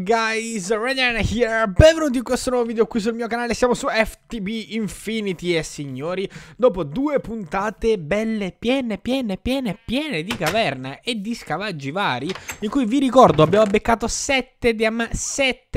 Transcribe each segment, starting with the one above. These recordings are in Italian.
guys, Radian here, benvenuti in questo nuovo video qui sul mio canale, siamo su FTB Infinity e signori, dopo due puntate belle piene piene piene piene di caverne e di scavaggi vari, in cui vi ricordo abbiamo beccato 7 diam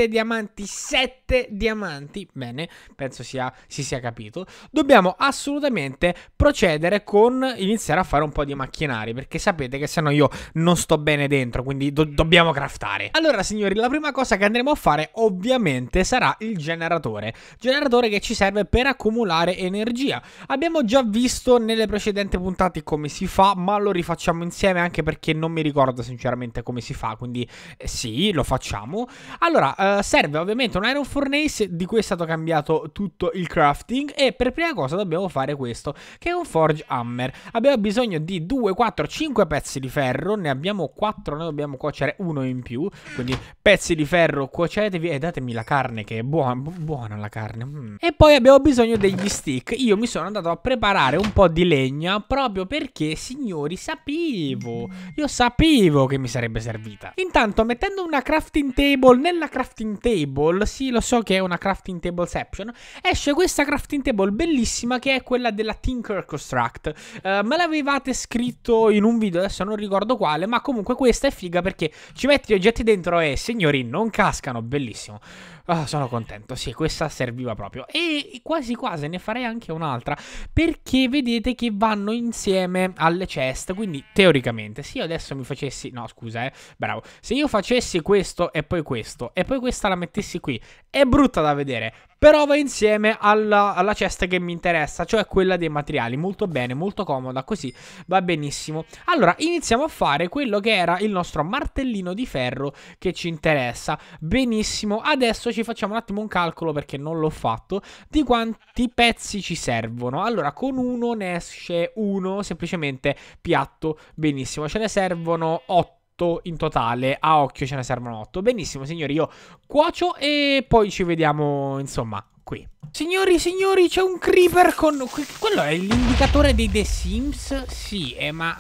diamanti, 7 diamanti, bene, penso sia, si sia capito, dobbiamo assolutamente procedere con iniziare a fare un po' di macchinari, perché sapete che sennò io non sto bene dentro, quindi do dobbiamo craftare. Allora signori, la prima prima cosa che andremo a fare ovviamente sarà il generatore. Generatore che ci serve per accumulare energia. Abbiamo già visto nelle precedenti puntate come si fa, ma lo rifacciamo insieme anche perché non mi ricordo sinceramente come si fa, quindi eh, sì, lo facciamo. Allora, eh, serve ovviamente un iron furnace, di cui è stato cambiato tutto il crafting e per prima cosa dobbiamo fare questo, che è un forge hammer. Abbiamo bisogno di 2, 4, 5 pezzi di ferro, ne abbiamo 4, noi dobbiamo cuocere uno in più, quindi pezzi di ferro, cuocetevi e datemi la carne che è buona, buona la carne. Mm. E poi abbiamo bisogno degli stick. Io mi sono andato a preparare un po' di legna proprio perché, signori, sapevo, io sapevo che mi sarebbe servita. Intanto, mettendo una crafting table nella crafting table, sì, lo so che è una crafting table section, esce questa crafting table bellissima che è quella della Tinker Construct. Uh, me l'avevate scritto in un video, adesso non ricordo quale, ma comunque questa è figa perché ci metti gli oggetti dentro e, signori, Green non cascano, bellissimo. Oh, sono contento, sì, questa serviva proprio. E quasi quasi ne farei anche un'altra, perché vedete che vanno insieme alle chest, quindi teoricamente, se io adesso mi facessi... No, scusa, eh, bravo. Se io facessi questo e poi questo, e poi questa la mettessi qui, è brutta da vedere, però va insieme alla, alla, cesta che mi interessa, cioè quella dei materiali. Molto bene, molto comoda, così va benissimo. Allora, iniziamo a fare quello che era il nostro martellino di ferro che ci interessa. Benissimo, adesso ci facciamo un attimo un calcolo perché non l'ho fatto di quanti pezzi ci servono. Allora, con uno ne esce uno semplicemente piatto, benissimo. Ce ne servono 8 in totale. A occhio ce ne servono 8. Benissimo, signori, io cuocio e poi ci vediamo, insomma, qui. Signori, signori, c'è un creeper con... Quello è l'indicatore dei The Sims? Sì, eh, ma...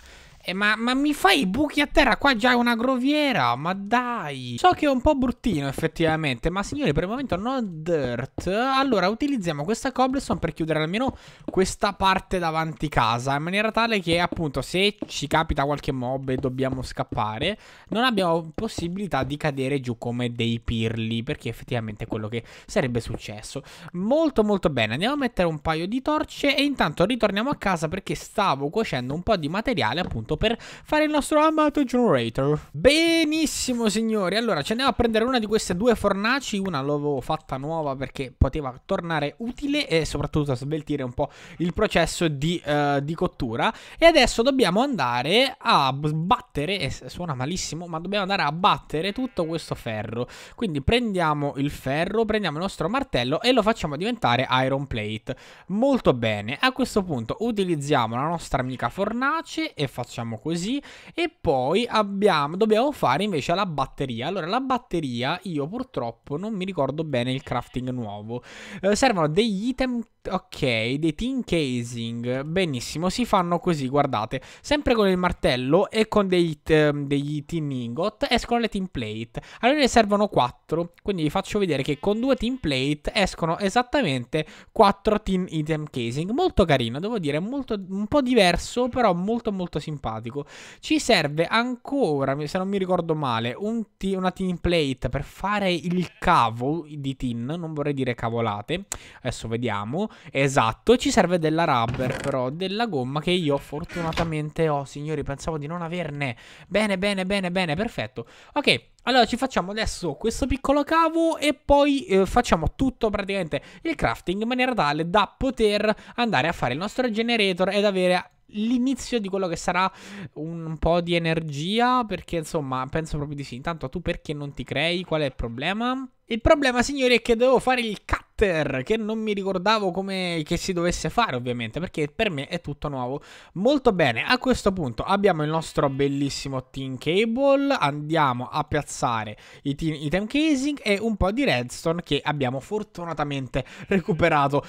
Eh, ma, ma, mi fai i buchi a terra? Qua già è una groviera, ma dai. So che è un po' bruttino effettivamente, ma signori per il momento no dirt. Allora utilizziamo questa cobblestone per chiudere almeno questa parte davanti casa, in maniera tale che appunto se ci capita qualche mob e dobbiamo scappare, non abbiamo possibilità di cadere giù come dei pirli, perché effettivamente è quello che sarebbe successo. Molto molto bene, andiamo a mettere un paio di torce e intanto ritorniamo a casa perché stavo cuocendo un po' di materiale appunto tutto per fare il nostro amato generator. Benissimo signori, allora ci andiamo a prendere una di queste due fornaci, una l'avevo fatta nuova perché poteva tornare utile e soprattutto sveltire un po' il processo di, uh, di cottura. E adesso dobbiamo andare a sbattere. eh, suona malissimo, ma dobbiamo andare a battere tutto questo ferro. Quindi prendiamo il ferro, prendiamo il nostro martello e lo facciamo diventare iron plate. Molto bene, a questo punto utilizziamo la nostra amica fornace e facciamo diciamo così, e poi abbiamo, dobbiamo fare invece la batteria. Allora, la batteria io purtroppo non mi ricordo bene il crafting nuovo. Eh, servono degli item Ok, dei tin casing. Benissimo, si fanno così, guardate. Sempre con il martello e con degli, ehm, degli tin ingot escono le tin plate. Allora ne servono 4, quindi vi faccio vedere che con due tin plate escono esattamente 4 tin item casing. Molto carino, devo dire, molto, un po' diverso, però molto molto simpatico. Ci serve ancora, se non mi ricordo male, un una tin plate per fare il cavo di tin. Non vorrei dire cavolate. Adesso vediamo. Esatto, ci serve della rubber però, della gomma che io fortunatamente ho, signori, pensavo di non averne. Bene, bene, bene, bene, perfetto. Ok, allora ci facciamo adesso questo piccolo cavo e poi eh, facciamo tutto praticamente il crafting in maniera tale da poter andare a fare il nostro generator ed avere l'inizio di quello che sarà un po' di energia perché insomma penso proprio di sì intanto tu perché non ti crei qual è il problema il problema signori è che devo fare il cazzo Hunter che non mi ricordavo come che si dovesse fare ovviamente perché per me è tutto nuovo. Molto bene, a questo punto abbiamo il nostro bellissimo team cable, andiamo a piazzare i, team, item casing e un po' di redstone che abbiamo fortunatamente recuperato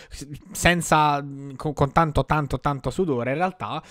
senza, mm, con, con tanto tanto tanto sudore in realtà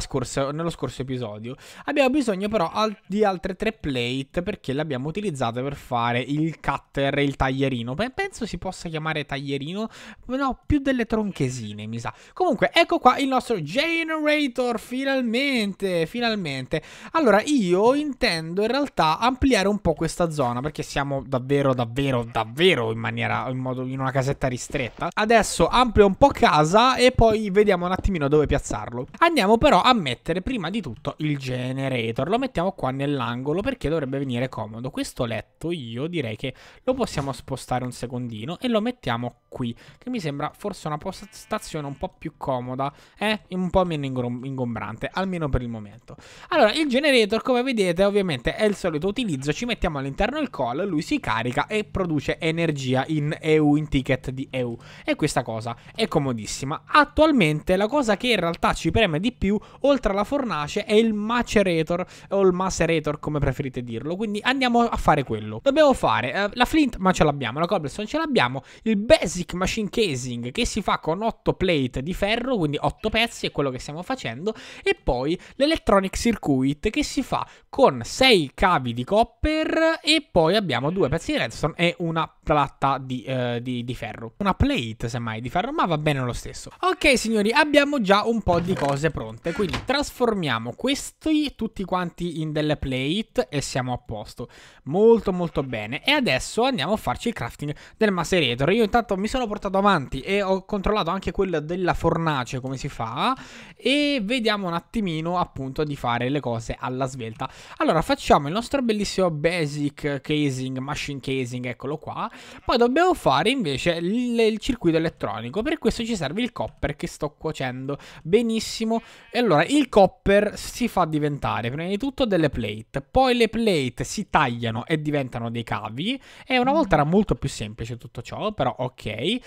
scorsa, nello scorso episodio. Abbiamo bisogno però al, di altre tre plate perché le abbiamo utilizzate per fare il cutter e il taglierino. Penso si possa chiamare fare taglierino, no, più delle tronchesine, mi sa. Comunque, ecco qua il nostro generator, finalmente, finalmente. Allora, io intendo in realtà ampliare un po' questa zona, perché siamo davvero, davvero, davvero in maniera, in, modo, in una casetta ristretta. Adesso amplio un po' casa e poi vediamo un attimino dove piazzarlo. Andiamo però a mettere prima di tutto il generator, lo mettiamo qua nell'angolo perché dovrebbe venire comodo. Questo letto io direi che lo possiamo spostare un secondino e lo mettiamo mettiamo qui, che mi sembra forse una postazione un po' più comoda e eh? un po' meno ingombrante, almeno per il momento. Allora, il generator, come vedete, ovviamente è il solito utilizzo, ci mettiamo all'interno il call, lui si carica e produce energia in EU, in ticket di EU. E questa cosa è comodissima. Attualmente la cosa che in realtà ci preme di più, oltre alla fornace, è il macerator, o il macerator come preferite dirlo, quindi andiamo a fare quello. Dobbiamo fare eh, la flint, ma ce l'abbiamo, la cobblestone ce l'abbiamo, il basic machine casing che si fa con 8 plate di ferro, quindi 8 pezzi è quello che stiamo facendo, e poi l'electronic circuit che si fa con 6 cavi di copper e poi abbiamo due pezzi di redstone e una platta di, eh, di, di, ferro. Una plate, semmai, di ferro, ma va bene lo stesso. Ok, signori, abbiamo già un po' di cose pronte. Quindi trasformiamo questi tutti quanti in delle plate e siamo a posto. Molto, molto bene. E adesso andiamo a farci il crafting del macerator. Io intanto mi sono portato avanti e ho controllato anche quello della fornace, come si fa. E vediamo un attimino, appunto, di fare le cose alla svelta. Allora, facciamo il nostro bellissimo basic casing, machine casing, eccolo qua poi dobbiamo fare invece il, il circuito elettronico. Per questo ci serve il copper che sto cuocendo benissimo. E allora il copper si fa diventare prima di tutto delle plate. Poi le plate si tagliano e diventano dei cavi. E una volta era molto più semplice tutto ciò, però ok. Eh,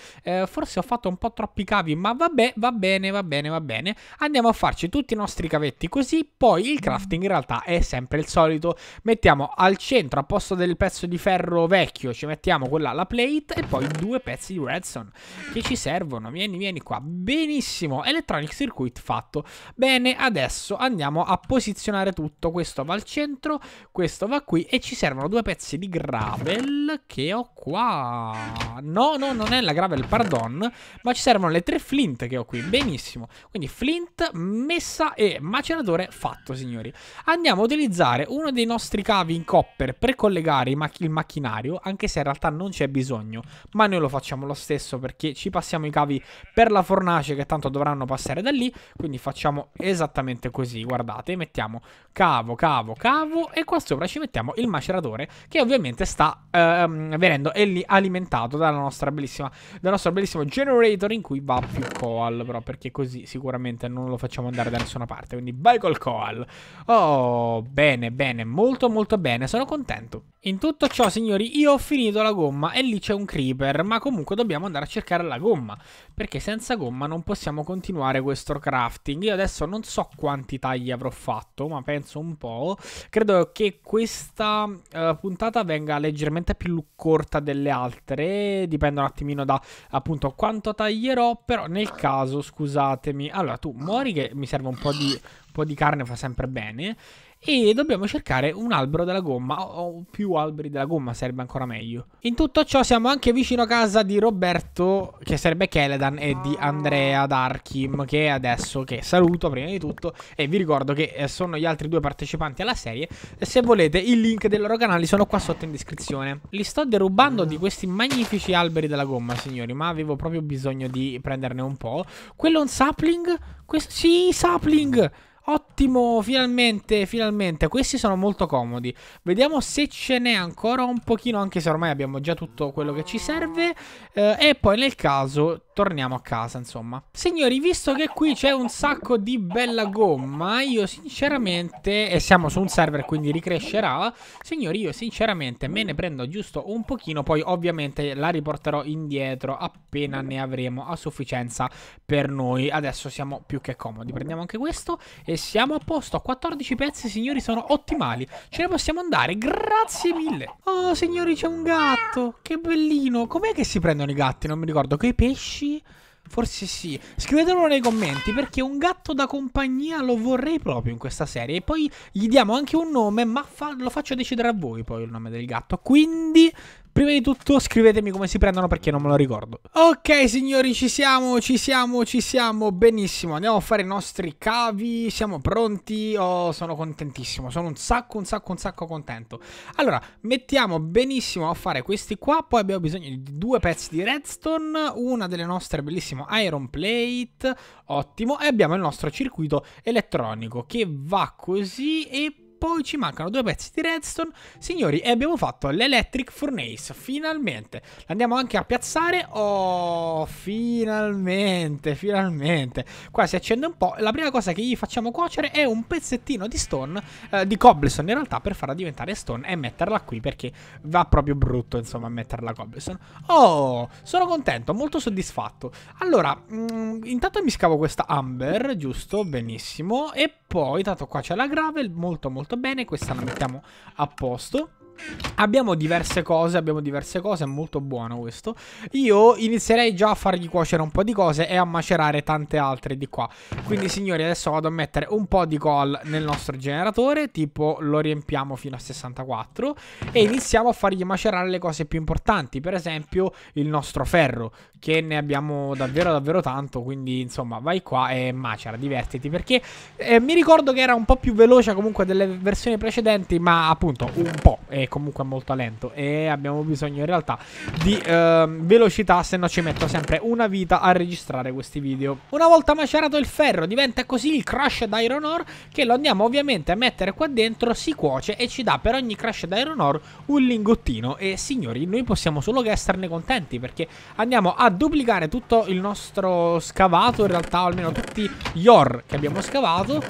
forse ho fatto un po' troppi cavi, ma vabbè, va bene, va bene, va bene. Andiamo a farci tutti i nostri cavetti così. Poi il crafting in realtà è sempre il solito. Mettiamo al centro, a posto del pezzo di ferro vecchio, ci mettiamo quello là la plate e poi due pezzi di redstone che ci servono. Vieni, vieni qua. Benissimo, electronic circuit fatto. Bene, adesso andiamo a posizionare tutto. Questo va al centro, questo va qui e ci servono due pezzi di gravel che ho qui qua No, no, non è la gravel, pardon Ma ci servono le tre flint che ho qui Benissimo Quindi flint, messa e maceratore fatto, signori Andiamo a utilizzare uno dei nostri cavi in copper Per collegare il macchinario Anche se in realtà non c'è bisogno Ma noi lo facciamo lo stesso Perché ci passiamo i cavi per la fornace Che tanto dovranno passare da lì Quindi facciamo esattamente così Guardate, mettiamo cavo, cavo, cavo E qua sopra ci mettiamo il maceratore Che ovviamente sta ehm, venendo e lì alimentato dalla nostra bellissima, dal nostro bellissimo generator in cui va più coal, però perché così sicuramente non lo facciamo andare da nessuna parte, quindi vai col coal. Oh, bene, bene, molto molto bene, sono contento. In tutto ciò, signori, io ho finito la gomma e lì c'è un creeper, ma comunque dobbiamo andare a cercare la gomma, perché senza gomma non possiamo continuare questo crafting. Io adesso non so quanti tagli avrò fatto, ma penso un po'. Credo che questa uh, puntata venga leggermente più corta delle altre, dipende un attimino da appunto quanto taglierò, però nel caso, scusatemi, allora tu muori che mi serve un po' di, un po di carne, fa sempre bene, e dobbiamo cercare un albero della gomma o più alberi della gomma sarebbe ancora meglio. In tutto ciò siamo anche vicino a casa di Roberto che sarebbe Keledan e di Andrea Darkim che adesso che saluto prima di tutto e vi ricordo che eh, sono gli altri due partecipanti alla serie se volete il link dei loro canali sono qua sotto in descrizione. Li sto derubando di questi magnifici alberi della gomma signori ma avevo proprio bisogno di prenderne un po'. Quello è un sapling? Questo... Sì sapling! Ottimo, finalmente, finalmente. Questi sono molto comodi. Vediamo se ce n'è ancora un pochino, anche se ormai abbiamo già tutto quello che ci serve. Eh, e poi nel caso torniamo a casa, insomma. Signori, visto che qui c'è un sacco di bella gomma, io sinceramente, e siamo su un server quindi ricrescerà, signori, io sinceramente me ne prendo giusto un pochino, poi ovviamente la riporterò indietro appena ne avremo a sufficienza per noi. Adesso siamo più che comodi. Prendiamo anche questo e e siamo a posto, 14 pezzi signori sono ottimali Ce ne possiamo andare, grazie mille Oh signori c'è un gatto, che bellino Com'è che si prendono i gatti? Non mi ricordo, che pesci? Forse sì. Scrivetelo nei commenti perché un gatto da compagnia lo vorrei proprio in questa serie. E poi gli diamo anche un nome, ma fa lo faccio decidere a voi poi il nome del gatto. Quindi Prima di tutto scrivetemi come si prendono perché non me lo ricordo. Ok signori ci siamo, ci siamo, ci siamo, benissimo. Andiamo a fare i nostri cavi, siamo pronti. Oh sono contentissimo, sono un sacco, un sacco, un sacco contento. Allora mettiamo benissimo a fare questi qua, poi abbiamo bisogno di due pezzi di redstone, una delle nostre bellissime iron plate, ottimo. E abbiamo il nostro circuito elettronico che va così e poi ci mancano due pezzi di redstone, signori, e abbiamo fatto l'electric furnace, finalmente. Andiamo anche a piazzare, oh, finalmente, finalmente. Qua si accende un po', la prima cosa che gli facciamo cuocere è un pezzettino di stone, eh, di cobblestone in realtà, per farla diventare stone e metterla qui, perché va proprio brutto, insomma, metterla cobblestone. Oh, sono contento, molto soddisfatto. Allora, mh, mm, intanto mi scavo questa amber, giusto, benissimo, e poi, tanto qua c'è la gravel, molto molto molto bene Questa la mettiamo a posto Abbiamo diverse cose, abbiamo diverse cose, è molto buono questo. Io inizierei già a fargli cuocere un po' di cose e a macerare tante altre di qua. Quindi signori adesso vado a mettere un po' di call nel nostro generatore, tipo lo riempiamo fino a 64 e iniziamo a fargli macerare le cose più importanti, per esempio il nostro ferro, che ne abbiamo davvero davvero tanto, quindi insomma vai qua e macera, divertiti, perché eh, mi ricordo che era un po' più veloce comunque delle versioni precedenti, ma appunto un po', ecco comunque molto lento e abbiamo bisogno in realtà di eh, velocità se no ci metto sempre una vita a registrare questi video. Una volta macerato il ferro diventa così il crash d'iron ore che lo andiamo ovviamente a mettere qua dentro, si cuoce e ci dà per ogni crash d'iron ore un lingottino e signori noi possiamo solo che esserne contenti perché andiamo a duplicare tutto il nostro scavato in realtà almeno tutti gli ore che abbiamo scavato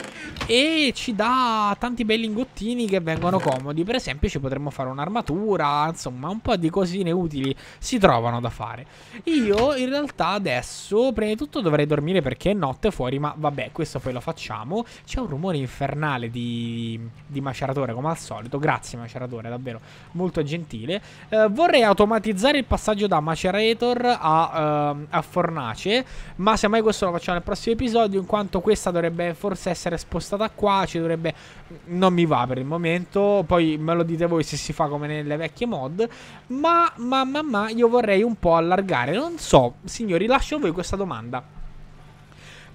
e ci dà tanti bei lingottini che vengono comodi per esempio ci potremmo potremmo fare un'armatura, insomma un po' di cosine utili si trovano da fare. Io in realtà adesso prima di tutto dovrei dormire perché è notte fuori, ma vabbè questo poi lo facciamo. C'è un rumore infernale di, di maceratore come al solito, grazie maceratore, davvero molto gentile. Eh, vorrei automatizzare il passaggio da macerator a, uh, a fornace, ma semmai questo lo facciamo nel prossimo episodio in quanto questa dovrebbe forse essere spostata qua, ci dovrebbe... Mm, non mi va per il momento, poi me lo dite voi se se si fa come nelle vecchie mod. Ma, ma, ma, ma, io vorrei un po' allargare. Non so, signori, lascio a voi questa domanda.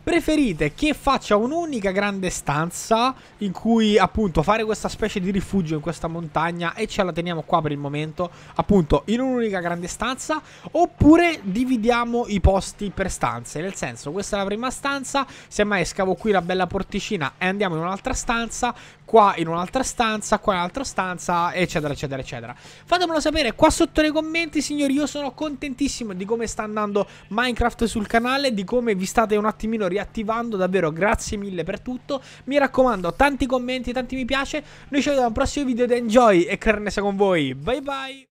Preferite che faccia un'unica grande stanza in cui appunto fare questa specie di rifugio in questa montagna e ce la teniamo qua per il momento, appunto in un'unica grande stanza, oppure dividiamo i posti per stanze, nel senso questa è la prima stanza, semmai scavo qui la bella porticina e andiamo in un'altra stanza, qua in un'altra stanza, qua in un'altra stanza, eccetera, eccetera, eccetera. Fatemelo sapere qua sotto nei commenti, signori, io sono contentissimo di come sta andando Minecraft sul canale, di come vi state un attimino riattivando, davvero grazie mille per tutto. Mi raccomando, tanti commenti, tanti mi piace, noi ci vediamo al prossimo video di Enjoy e Kernesa con voi, bye bye!